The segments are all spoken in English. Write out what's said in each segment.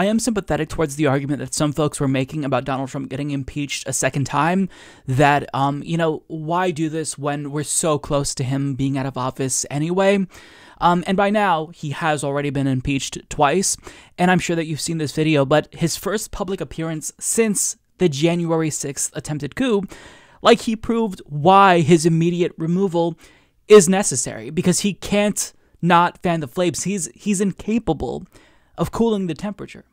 I am sympathetic towards the argument that some folks were making about Donald Trump getting impeached a second time. That, um, you know, why do this when we're so close to him being out of office anyway? Um, and by now, he has already been impeached twice. And I'm sure that you've seen this video, but his first public appearance since the January 6th attempted coup, like he proved why his immediate removal is necessary because he can't not fan the flames. He's he's incapable of cooling the temperature.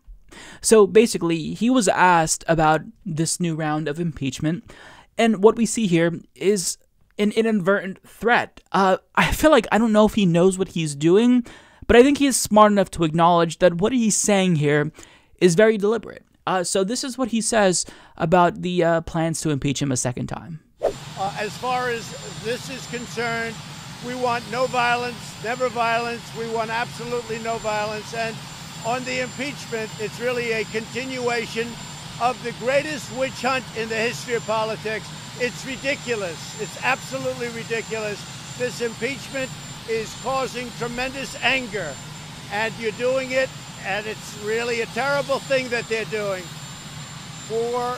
So basically, he was asked about this new round of impeachment, and what we see here is an inadvertent threat. Uh, I feel like I don't know if he knows what he's doing, but I think he is smart enough to acknowledge that what he's saying here is very deliberate. Uh, so this is what he says about the uh, plans to impeach him a second time. Uh, as far as this is concerned, we want no violence, never violence. We want absolutely no violence. And on the impeachment, it's really a continuation of the greatest witch hunt in the history of politics. It's ridiculous. It's absolutely ridiculous. This impeachment is causing tremendous anger, and you're doing it, and it's really a terrible thing that they're doing. For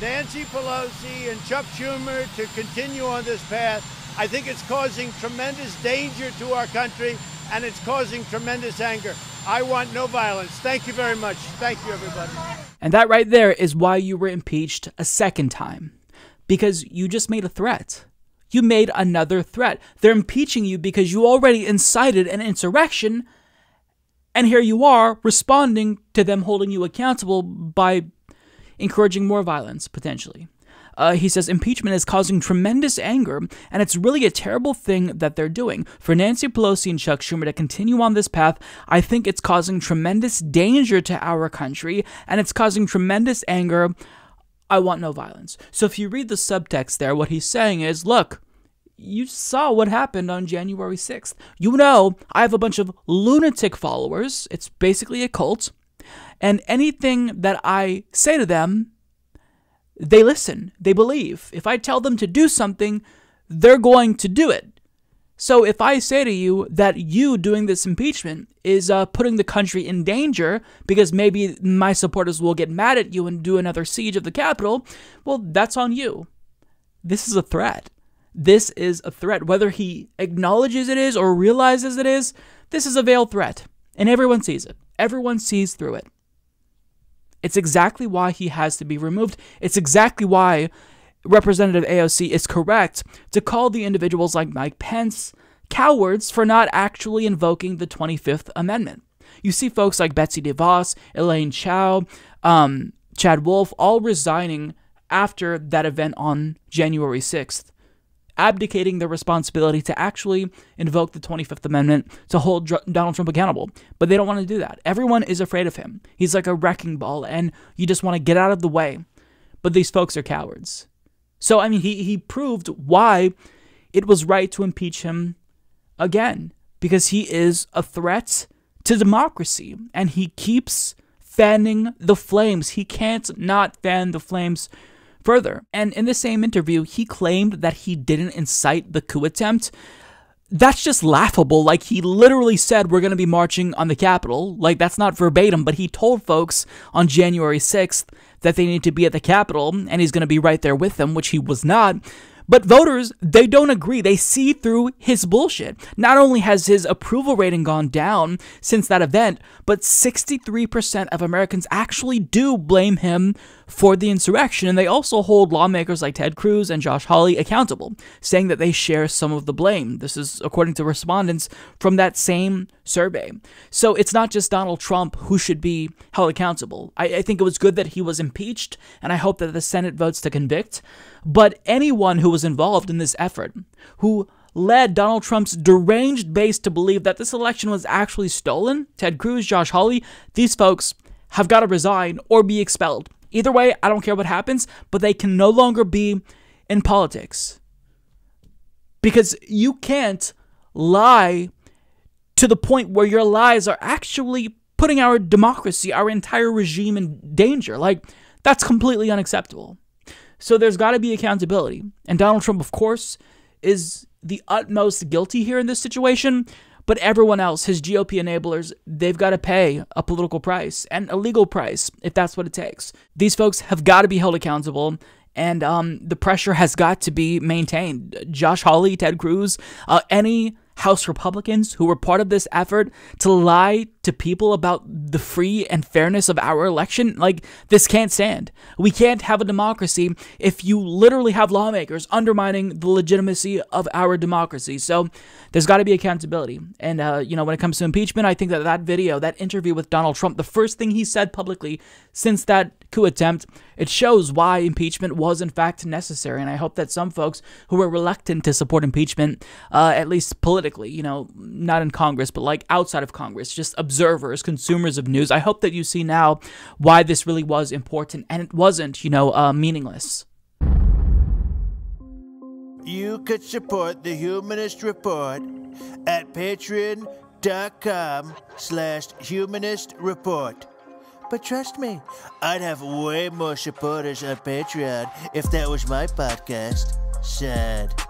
Nancy Pelosi and Chuck Schumer to continue on this path, I think it's causing tremendous danger to our country, and it's causing tremendous anger. I want no violence. Thank you very much. Thank you, everybody. And that right there is why you were impeached a second time. Because you just made a threat. You made another threat. They're impeaching you because you already incited an insurrection, and here you are responding to them holding you accountable by encouraging more violence, potentially. Uh, he says impeachment is causing tremendous anger, and it's really a terrible thing that they're doing. For Nancy Pelosi and Chuck Schumer to continue on this path, I think it's causing tremendous danger to our country, and it's causing tremendous anger. I want no violence. So if you read the subtext there, what he's saying is look, you saw what happened on January 6th. You know, I have a bunch of lunatic followers. It's basically a cult. And anything that I say to them they listen, they believe. If I tell them to do something, they're going to do it. So if I say to you that you doing this impeachment is uh, putting the country in danger because maybe my supporters will get mad at you and do another siege of the Capitol, well, that's on you. This is a threat. This is a threat. Whether he acknowledges it is or realizes it is, this is a veiled threat. And everyone sees it. Everyone sees through it. It's exactly why he has to be removed. It's exactly why Representative AOC is correct to call the individuals like Mike Pence cowards for not actually invoking the 25th Amendment. You see folks like Betsy DeVos, Elaine Chao, um, Chad Wolf all resigning after that event on January 6th abdicating their responsibility to actually invoke the 25th Amendment to hold Donald Trump accountable. But they don't want to do that. Everyone is afraid of him. He's like a wrecking ball, and you just want to get out of the way. But these folks are cowards. So, I mean, he, he proved why it was right to impeach him again, because he is a threat to democracy, and he keeps fanning the flames. He can't not fan the flames Further, and in the same interview, he claimed that he didn't incite the coup attempt. That's just laughable. Like, he literally said, We're going to be marching on the Capitol. Like, that's not verbatim, but he told folks on January 6th that they need to be at the Capitol, and he's going to be right there with them, which he was not. But voters, they don't agree. They see through his bullshit. Not only has his approval rating gone down since that event, but 63% of Americans actually do blame him for the insurrection, and they also hold lawmakers like Ted Cruz and Josh Hawley accountable, saying that they share some of the blame. This is according to respondents from that same survey. So it's not just Donald Trump who should be held accountable. I, I think it was good that he was impeached, and I hope that the Senate votes to convict, but anyone who was involved in this effort, who led Donald Trump's deranged base to believe that this election was actually stolen, Ted Cruz, Josh Hawley, these folks have got to resign or be expelled. Either way, I don't care what happens, but they can no longer be in politics. Because you can't lie to the point where your lies are actually putting our democracy, our entire regime in danger. Like, that's completely unacceptable. So there's got to be accountability. And Donald Trump, of course, is the utmost guilty here in this situation. But everyone else, his GOP enablers, they've got to pay a political price and a legal price if that's what it takes. These folks have got to be held accountable. And um, the pressure has got to be maintained. Josh Hawley, Ted Cruz, uh, any House Republicans who were part of this effort to lie to people about the free and fairness of our election? Like, this can't stand. We can't have a democracy if you literally have lawmakers undermining the legitimacy of our democracy. So, there's got to be accountability. And, uh, you know, when it comes to impeachment, I think that that video, that interview with Donald Trump, the first thing he said publicly since that coup attempt, it shows why impeachment was in fact necessary. And I hope that some folks who were reluctant to support impeachment, uh, at least politically, you know, not in Congress, but like outside of Congress, just observe observers, consumers of news, I hope that you see now why this really was important and it wasn't, you know, uh, meaningless. You could support the Humanist Report at patreon.com slash humanist report. But trust me, I'd have way more supporters on Patreon if that was my podcast. Sad.